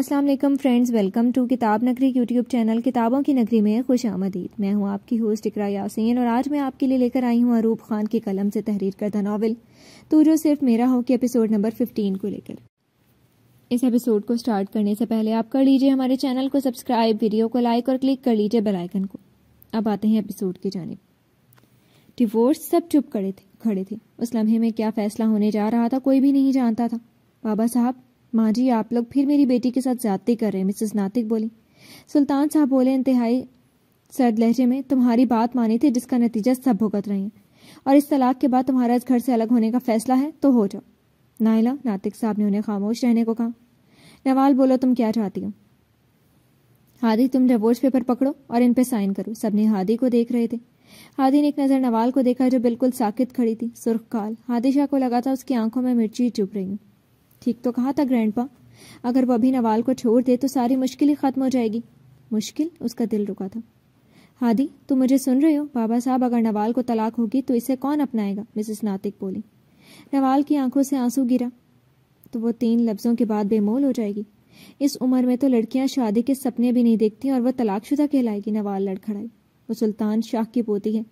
अस्सलाम वालेकुम friends welcome to किताब नगरी यूट्यूब चैनल किताबों की नगरी में खुश आमदीद मैं हूं आपकी होस्ट इकरा यासैन और आज मैं आपके लिए लेकर आई हूं अरूब खान के कलम से तहरीर करदा नावल तो जो सिर्फ मेरा हो कि एपिसोड नंबर फिफ्टीन को लेकर इस एपिसोड को स्टार्ट करने से पहले आप कर लीजिए हमारे चैनल को सब्सक्राइब वीडियो को लाइक और क्लिक कर लीजिए बेलाइकन को अब आते हैं एपिसोड की जानब डिवोर्स सब चुप खड़े थे खड़े थे उस लम्हे में क्या फैसला होने जा रहा था कोई भी नहीं जानता था बाबा साहब माँ जी आप लोग फिर मेरी बेटी के साथ ज्यादती कर रहे हैं मिसेस नातिक बोली सुल्तान साहब बोले इंतहाई सर्द लहजे में तुम्हारी बात मानी थी जिसका नतीजा सब भुगत रही हैं और इस तलाक के बाद तुम्हारा इस घर से अलग होने का फैसला है तो हो जाओ नाइला नातिक साहब ने उन्हें खामोश रहने को कहा नवाल बोलो तुम क्या चाहती हो हादी तुम डिवोर्स पेपर पकड़ो और इन पे साइन करो सबने हादी को देख रहे थे हादी ने एक नज़र नवाल को देखा जो बिल्कुल साकित खड़ी थी सुर्ख काल हादी शाह को लगा था उसकी आंखों में मिर्ची चुप रही ठीक तो कहा था ग्रैंडपा अगर वह अभी नवाल को छोड़ दे तो सारी मुश्किलें खत्म हो जाएगी मुश्किल उसका दिल रुका था हादी तुम मुझे सुन रहे हो बाबा साहब अगर नवाल को तलाक होगी तो इसे कौन अपनाएगा मिसेस नातिक बोली नवाल की आंखों से आंसू गिरा तो वो तीन लफ्ज़ों के बाद बेमोल हो जाएगी इस उम्र में तो लड़कियां शादी के सपने भी नहीं देखती और वह तलाकशुदा कहलाएगी नवाल लड़खड़ाई वो सुल्तान शाह की पोती है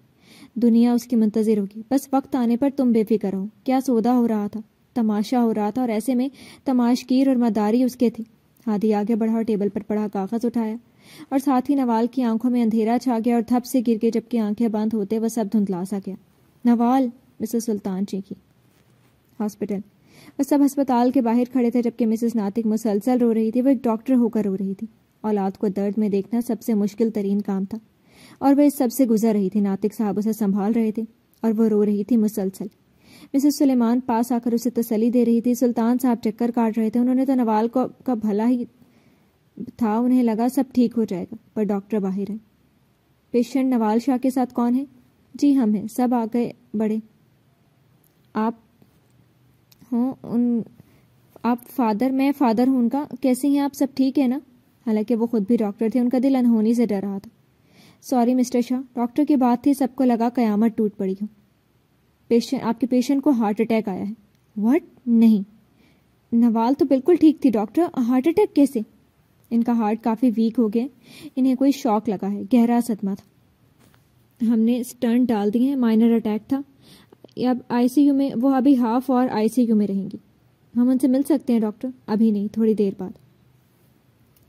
दुनिया उसकी मुंतजर होगी बस वक्त आने पर तुम बेफिक्र हो क्या सौदा हो रहा था तमाशा हो रहा था और ऐसे में तमाशकीर और मदारी उसके थे हाथी आगे बढ़ा और टेबल पर पड़ा कागज उठाया और साथ ही नवाल की आंखों में अंधेरा छा गया और थप से गिर गए जबकि आंखें बंद होते वह सब धुंधला सा गया नवाल मिसेस सुल्तान चीखी हॉस्पिटल वह सब अस्पताल के बाहर खड़े थे जबकि मिसेस नातिक मुसलसल रो रही थी वह एक डॉक्टर होकर रो रही थी औलाद को दर्द में देखना सबसे मुश्किल तरीन काम था और वह इस सबसे गुजर रही थी नातिक साहब उसे संभाल रहे थे और वह रो रही थी मुसलसल मिसेस सुलेमान पास आकर उसे तसली दे रही थी सुल्तान साहब चक्कर काट रहे थे उन्होंने तो नवाल को का भला ही था उन्हें लगा सब ठीक हो जाएगा पर डॉक्टर बाहर है पेशेंट नवाल शाह के साथ कौन है जी हम हैं सब आ गए बड़े आप हों उन आप फादर मैं फादर हूं उनका कैसे हैं आप सब ठीक है ना हालांकि वो खुद भी डॉक्टर थे उनका दिल अनहोनी से डर रहा था सॉरी मिस्टर शाह डॉक्टर की बात थी सबको लगा कयामत टूट पड़ी हो पेशेंट आपके पेशेंट को हार्ट अटैक आया है वट नहीं नवाल तो बिल्कुल ठीक थी डॉक्टर हार्ट अटैक कैसे इनका हार्ट काफ़ी वीक हो गया इन्हें कोई शॉक लगा है गहरा सदमा था हमने स्टंट डाल दिए हैं माइनर अटैक था अब आईसीयू में वो अभी हाफ और आईसीयू में रहेंगी हम उनसे मिल सकते हैं डॉक्टर अभी नहीं थोड़ी देर बाद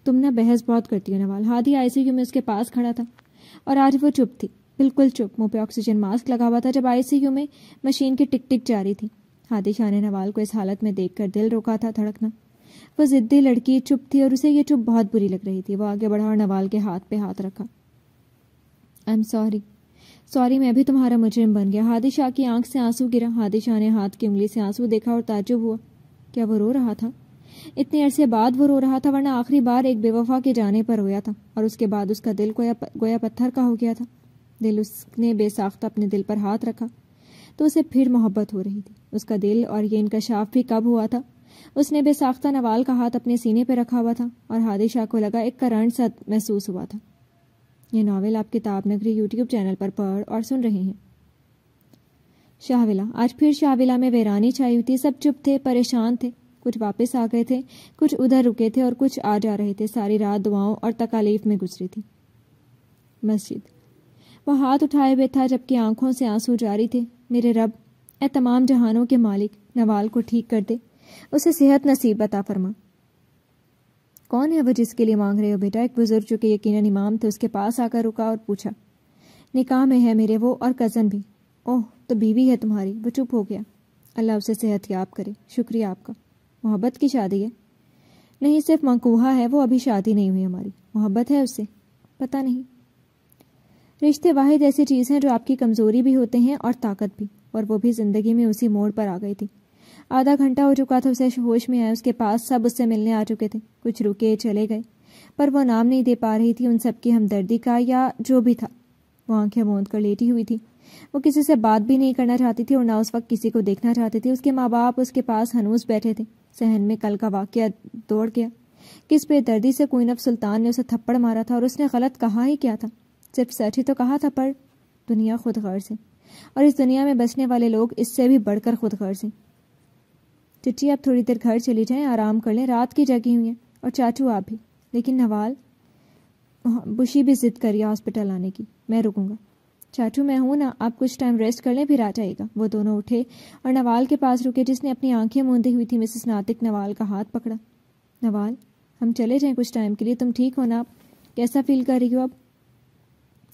तुम ना बहस बहुत करती हो नवाल हादी आईसीयू में उसके पास खड़ा था और आज वो चुप थी बिल्कुल चुप मुंह पे ऑक्सीजन मास्क लगा हुआ था जब आईसीयू में मशीन की टिक टिक रही थी हादी शाह ने नवाल को इस हालत में देखकर दिल रोका था धड़कना वह जिद्दी लड़की चुप थी और उसे यह चुप बहुत बुरी लग रही थी वह आगे बढ़ा और नवाल के हाथ पे हाथ रखा आई एम सॉरी सॉरी मैं भी तुम्हारा मुजरिम बन गया हादी शाह की आंख से आंसू गिरा हादी शाह ने हाथ की उंगली से आंसू देखा और ताजुब हुआ क्या वो रो रहा था इतने अरसे बाद वो रो रहा था वरना आखिरी बार एक बेवफा के जाने पर रोया था और उसके बाद उसका दिल गोया पत्थर का हो गया था दिल उसने बेसाख्ता अपने दिल पर हाथ रखा तो उसे फिर मोहब्बत हो रही थी उसका दिल और ये इनकशाफ भी कब हुआ था उसने बेसाख्ता नवाल का हाथ अपने सीने पर रखा हुआ था और हादिशाह शाह को लगा एक करंट सा महसूस हुआ था यह नावल आप किताब नगरी यूट्यूब चैनल पर पढ़ और सुन रहे हैं शाहविला आज फिर शाहविला में वेरानी छाई हुई थी सब चुप थे परेशान थे कुछ वापस आ गए थे कुछ उधर रुके थे और कुछ आ जा रहे थे सारी रात दुआओं और तकालीफ में गुजरी थी मस्जिद वह हाथ उठाए हुए था जबकि आंखों से आंसू जारी थे मेरे रब ए तमाम जहानों के मालिक नवाल को ठीक कर दे उसे सेहत नसीब बता फरमा कौन है वो जिसके लिए मांग रहे हो बेटा एक बुजुर्ग जो कि यकीन इमाम थे उसके पास आकर रुका और पूछा निकाह में है मेरे वो और कज़न भी ओह तो बीवी है तुम्हारी वो चुप हो गया अल्लाह उसे सेहत याब करे शुक्रिया आपका मोहब्बत की शादी है नहीं सिर्फ मकूहा है वो अभी शादी नहीं हुई हमारी मोहब्बत है उससे पता नहीं रिश्ते वाहिद ऐसी चीज़ हैं जो आपकी कमज़ोरी भी होते हैं और ताकत भी और वो भी ज़िंदगी में उसी मोड़ पर आ गई थी आधा घंटा हो चुका था उसे होश में आया उसके पास सब उससे मिलने आ चुके थे कुछ रुके चले गए पर वो नाम नहीं दे पा रही थी उन सब की हमदर्दी का या जो भी था वो आंखें मूंद कर लेटी हुई थी वो किसी से बात भी नहीं करना चाहती थी और ना उस वक्त किसी को देखना चाहती थी उसके माँ बाप उसके पास हनूस बैठे थे सहन में कल का वाक्य दौड़ गया किस बेदर्दी से कोइनब सुल्तान ने उसे थप्पड़ मारा था और उसने गलत कहा ही क्या था सिर्फ सच ही तो कहा था पर दुनिया खुद गर्ज है और इस दुनिया में बसने वाले लोग इससे भी बढ़कर खुद गर्ज हैं चिट्ठी आप थोड़ी देर घर चली जाएं आराम कर लें रात की जगी हुई है और चाचू आप भी लेकिन नवाल बुशी भी जिद करिए हॉस्पिटल आने की मैं रुकूंगा चाचू मैं हूं ना आप कुछ टाइम रेस्ट कर लें फिर आ जाएगा वो दोनों उठे और नवाल के पास रुके जिसने अपनी आंखें मूंदी हुई थी मिसिस नातिक नवाल का हाथ पकड़ा नवाल हम चले जाएं कुछ टाइम के लिए तुम ठीक हो ना कैसा फील कर रही हो अब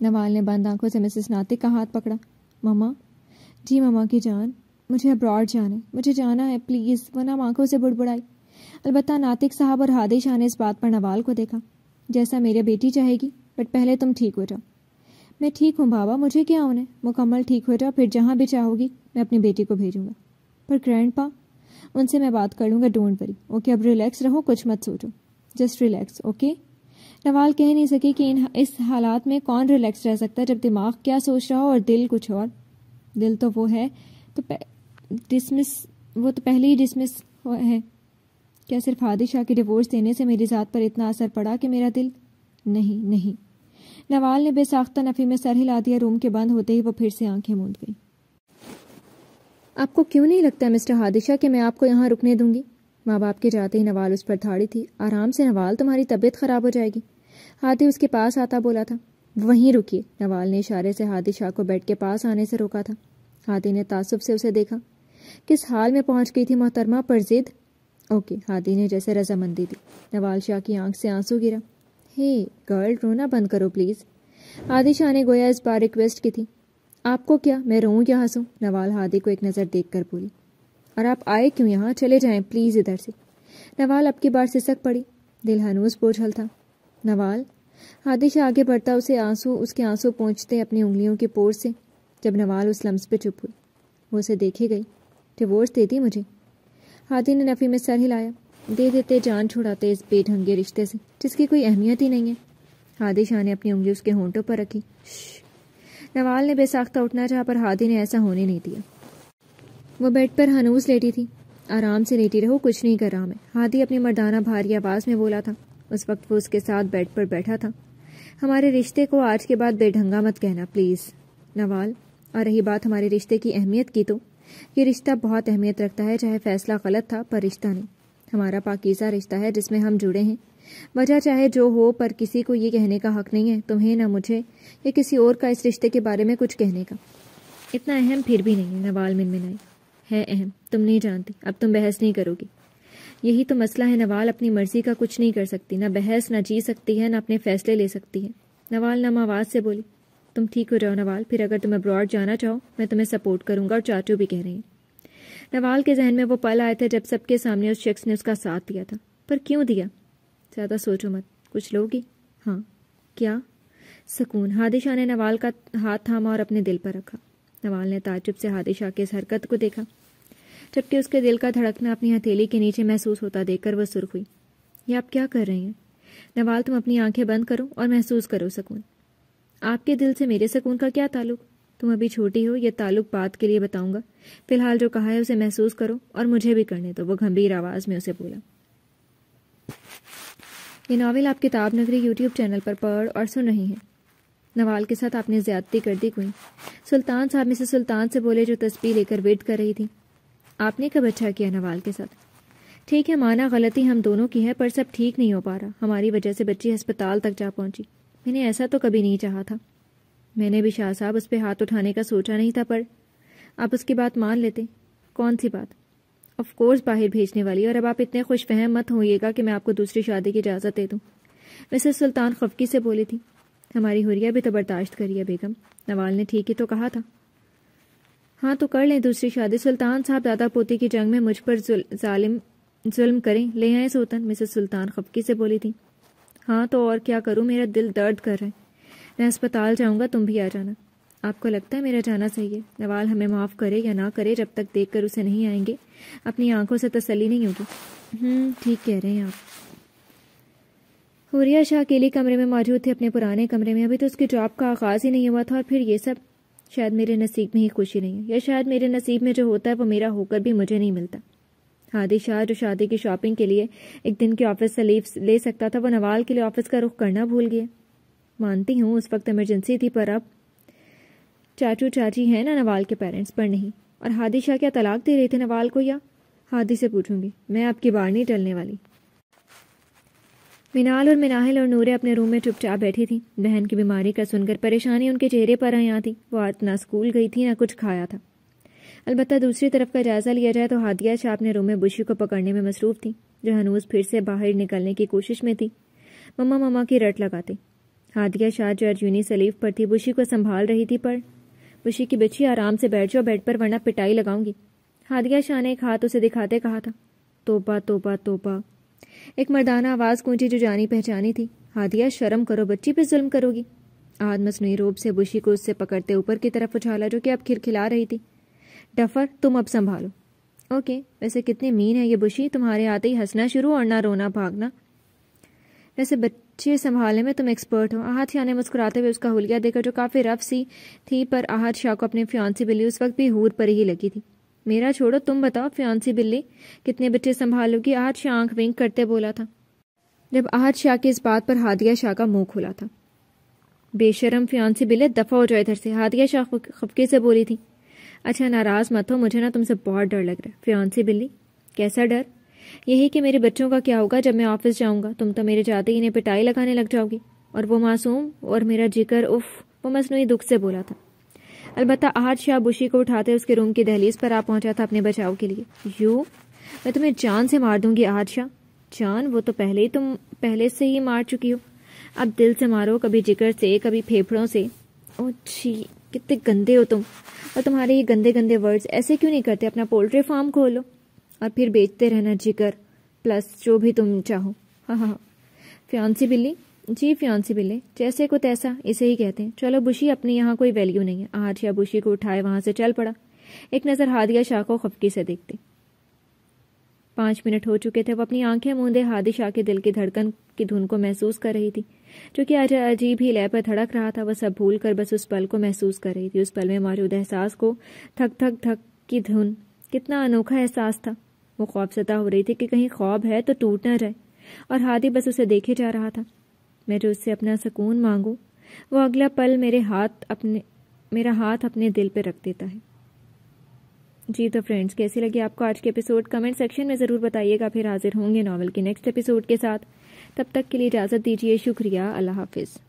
नवाल ने बंद आंखों से मिसेस नातिक का हाथ पकड़ा ममा जी ममा की जान मुझे अब्रॉड जाना है मुझे जाना है प्लीज़ नाम आंखों से बुड़बुड़ाई अलबत् नातिक साहब और हादे शाह ने इस बात पर नवाल को देखा जैसा मेरी बेटी चाहेगी बट पहले तुम ठीक हो जाओ मैं ठीक हूँ बाबा मुझे क्या उन्हें मुकम्मल ठीक हो जाओ फिर जहाँ भी चाहोगी मैं अपनी बेटी को भेजूंगा पर ग्रैंड पा उनसे मैं बात कर लूँगा डोंट वरी ओके अब रिलैक्स रहो कुछ मत सोचो जस्ट रिलैक्स ओके नवाल कह नहीं सके कि इन इस हालात में कौन रिलैक्स रह सकता है जब दिमाग क्या सोच रहा हो और दिल कुछ और दिल तो वो है तो डिसमिस वो तो पहले ही डिसमिस है क्या सिर्फ आदिशाह के डिवोर्स देने से मेरी ज़ात पर इतना असर पड़ा कि मेरा दिल नहीं नहीं नवाल ने बेसाख्ता नफ़ी में सर हिला दिया रूम के बंद होते ही वो फिर से आंखें मूंद गई आपको क्यों नहीं लगता मिस्टर हादिशा कि मैं आपको यहाँ रुकने दूंगी माँ बाप के जाते ही नवाल उस पर थाड़ी थी आराम से नवाल तुम्हारी तबीयत खराब हो जाएगी हाथी उसके पास आता बोला था वहीं रुकिए नवाल ने इशारे से हाथी शाह को बेड के पास आने से रोका था हाथी ने तासुब से उसे देखा किस हाल में पहुंच गई थी मोहतरमा पर जिद ओके हाथी ने जैसे रजामंदी दी नवाल शाह की आंख से आंसू गिरा हे गर्ल रोना बंद करो प्लीज़ हाथी शाह ने गोया इस बार रिक्वेस्ट की थी आपको क्या मैं रोऊं क्या हंसूं नवाल हादी को एक नज़र देख कर बोली और आप आए क्यों यहाँ चले जाएं प्लीज़ इधर से नवाल अब की बार सिसक पड़ी दिल हनूस बोझल था नवाल हादिश आगे बढ़ता उसे आंसू उसके आंसू पहुँचते अपनी उंगलियों के पोर से जब नवाल उस लम्स पे चुप हुई वो उसे देखे गई डिवोर्स दे दी मुझे हादी ने नफ़ी में सर हिलाया दे देते जान छुड़ाते इस बेढंगे रिश्ते से जिसकी कोई अहमियत ही नहीं है हादी शाह ने अपनी उंगली उसके होंटों पर रखी नवाल ने बेसाख्ता उठना चाहा पर हादी ने ऐसा होने नहीं दिया वह बेड पर हनूस लेटी थी आराम से लेटी रहो कुछ नहीं कर रहा मैं हाथी अपनी मर्दाना भारी आवाज़ में बोला था उस वक्त वो उसके साथ बेड पर बैठा था हमारे रिश्ते को आज के बाद बेढंगा मत कहना प्लीज़ नवाल और रही बात हमारे रिश्ते की अहमियत की तो ये रिश्ता बहुत अहमियत रखता है चाहे फैसला गलत था पर रिश्ता नहीं हमारा पाकिज़ा रिश्ता है जिसमें हम जुड़े हैं वजह चाहे जो हो पर किसी को ये कहने का हक नहीं है तुम्हें ना मुझे या किसी और का इस रिश्ते के बारे में कुछ कहने का इतना अहम फिर भी नहीं है नवाल मिनमिनाई है अहम तुम नहीं जानती अब तुम बहस नहीं करोगी यही तो मसला है नवाल अपनी मर्जी का कुछ नहीं कर सकती ना बहस ना जी सकती है ना अपने फैसले ले सकती है नवाल नम आवाज़ से बोली तुम ठीक हो जाओ नवाल फिर अगर तुम अब्रॉड जाना चाहो मैं तुम्हें सपोर्ट करूंगा और चाचू भी कह रही हैं नवाल के जहन में वो पल आए थे जब सबके सामने उस शख्स ने उसका साथ दिया था पर क्यों दिया ज़्यादा सोचो मत कुछ लोगी हाँ क्या सुकून हादिशा ने नवाल का हाथ थामा और अपने दिल पर रखा नवाल ने ताजुब से हादिशा की इस हरकत को देखा जबकि उसके दिल का धड़कना अपनी हथेली के नीचे महसूस होता देखकर वह सुर्ख हुई ये आप क्या कर रहे हैं नवाल तुम अपनी आंखें बंद करो और महसूस करो सकून आपके दिल से मेरे सकून का क्या ताल्लुक तुम अभी छोटी हो यह ताल्लुक बात के लिए बताऊंगा फिलहाल जो कहा है उसे महसूस करो और मुझे भी करने दो वो गंभीर आवाज में उसे बोला ये नावल आप किताब नगरी यूट्यूब चैनल पर पढ़ और सुन रही हैं नवाल के साथ आपने ज्यादती कर दी कोई सुल्तान साहब मिसे सुल्तान से बोले जो तस्वीर लेकर वेट कर रही थी आपने कब अच्छा किया नवाल के साथ ठीक है माना गलती हम दोनों की है पर सब ठीक नहीं हो पा रहा हमारी वजह से बच्ची अस्पताल तक जा पहुंची मैंने ऐसा तो कभी नहीं चाहा था मैंने भी शाह साहब उस पर हाथ उठाने का सोचा नहीं था पर आप उसकी बात मान लेते कौन सी बात ऑफ कोर्स बाहर भेजने वाली और अब आप इतने खुश फहम मत होइएगा कि मैं आपको दूसरी शादी की इजाज़त दे दूं मिसेस सुल्तान खफकी से बोली थी हमारी हुरिया भी तो बर्दाश्त करिए बेगम नवाल ने ठीक ही तो कहा था हाँ तो कर लें दूसरी शादी सुल्तान साहब दादा पोती की जंग में मुझ पर जालिम जुल्म करें ले आए सोतन मिसेस सुल्तान खपकी से बोली थी हाँ तो और क्या करूँ मेरा दिल दर्द कर रहा है मैं अस्पताल जाऊँगा तुम भी आ जाना आपको लगता है मेरा जाना सही है नवाल हमें माफ़ करे या ना करे जब तक देख कर उसे नहीं आएंगे अपनी आंखों से तसली नहीं होगी हम्म, ठीक कह रहे हैं आप हुरिया शाह अकेले कमरे में मौजूद थे अपने पुराने कमरे में अभी तो उसकी जॉब का आगाज़ ही नहीं हुआ था और फिर ये सब शायद मेरे नसीब में ही खुशी नहीं है या शायद मेरे नसीब में जो होता है वो मेरा होकर भी मुझे नहीं मिलता हादी शाह जो शादी की शॉपिंग के लिए एक दिन के ऑफिस से लीव ले सकता था वो नवाल के लिए ऑफिस का रुख करना भूल गया मानती हूँ उस वक्त इमरजेंसी थी पर अब चाचू चाची हैं ना नवाल के पेरेंट्स पर नहीं और हादी शाह क्या तलाक दे रहे थे नवाल को या हादी से पूछूंगी मैं आपकी बार नहीं टलने वाली मिनाल और मिनाहिल और नूरे अपने रूम में चुपचाप बैठी थी बहन की बीमारी का सुनकर परेशानी उनके चेहरे पर आई आती वो आज ना स्कूल गई थी ना कुछ खाया था अलबत्त दूसरी तरफ का जायजा लिया जाए तो हादिया शाह अपने रूम में बुशी को पकड़ने में मसरूफ थी जो हनूज फिर से बाहर निकलने की कोशिश में थी ममा ममा की रट लगाती हादिया शाह जो अर्जुनी सलीफ पर थी बुशी को संभाल रही थी पर बुशी की बच्ची आराम से बैठ जाओ बेड पर वरना पिटाई लगाऊंगी हादिया शाह ने एक हाथ उसे दिखाते कहा था तोपा तोपा तोपा एक मर्दाना आवाज़ गूंजी जो जानी पहचानी थी हादिया शर्म करो बच्ची पे जुल्म करोगी आज मसनू रूप से बुशी को उससे पकड़ते ऊपर की तरफ उछाला जो कि अब खिलखिला रही थी डफर तुम अब संभालो ओके वैसे कितने मीन है ये बुशी तुम्हारे आते ही हंसना शुरू और ना रोना भागना वैसे बच्चे संभालने में तुम एक्सपर्ट हो आहत शाह ने मुस्कुराते हुए उसका हुलिया देखा जो काफ़ी रफ सी थी पर आहत शाह को अपने फ्यांसी बिल्ली उस वक्त भी हूर पर ही लगी थी मेरा छोड़ो तुम बताओ फ्यांसी बिल्ली कितने बच्चे संभालोगी आज शाह आंख वेंक करते बोला था जब आहत शाह की इस बात पर हादिया शाह का मुंह खुला था बेशरम फ्यांसी बिल्ले दफा हो जाए इधर से हादिया शाह खपके से बोली थी अच्छा नाराज मत हो मुझे ना तुमसे बहुत डर लग रहा है फ्यांसी बिल्ली कैसा डर यही कि मेरे बच्चों का क्या होगा जब मैं ऑफिस जाऊंगा तुम तो मेरे जाते ही इन्हें पिटाई लगाने लग जाओगी और वो मासूम और मेरा जिकर उफ वो मसनू दुख से बोला था अलबत् आज शाह बुशी को उठाते उसके रूम की दहलीज पर आ पहुंचा था अपने बचाव के लिए यू मैं तुम्हें जान से मार दूंगी आज शाह जान वो तो पहले ही तुम पहले से ही मार चुकी हो अब दिल से मारो कभी जिगर से कभी फेफड़ों से ओ जी कितने गंदे हो तुम और तुम्हारे ये गंदे गंदे वर्ड्स ऐसे क्यों नहीं करते अपना पोल्ट्री फार्म खोलो और फिर बेचते रहना जिगर प्लस जो भी तुम चाहो हाँ हाँ हाँ फ्यांसी बिल्ली जी फ्योन्सी बिल्ले जैसे को तैसा इसे ही कहते हैं चलो बुशी अपने यहाँ कोई वैल्यू नहीं है आर्शिया बुशी को उठाए वहां से चल पड़ा एक नज़र हादिया शाह को खपकी से देखते पांच मिनट हो चुके थे वो अपनी आंखें मूंदे हादी शाह के दिल की धड़कन की धुन को महसूस कर रही थी जो कि आज अजीब ही लय पर धड़क रहा था वह सब भूल कर बस उस पल को महसूस कर रही थी उस पल में मौजूद एहसास को थक थक थक की धुन कितना अनोखा एहसास था वो खौफ सता हो रही थी कि कहीं ख्वाब है तो टूट ना जाए और हादी बस उसे देखे जा रहा था मैं जो उससे अपना सुकून मांगू वो अगला पल मेरे हाथ अपने मेरा हाथ अपने दिल पर रख देता है जी तो फ्रेंड्स कैसी लगी आपको आज के एपिसोड कमेंट सेक्शन में ज़रूर बताइएगा फिर हाजिर होंगे नॉवल के नेक्स्ट एपिसोड के साथ तब तक के लिए इजाज़त दीजिए शुक्रिया अल्लाह हाफिज़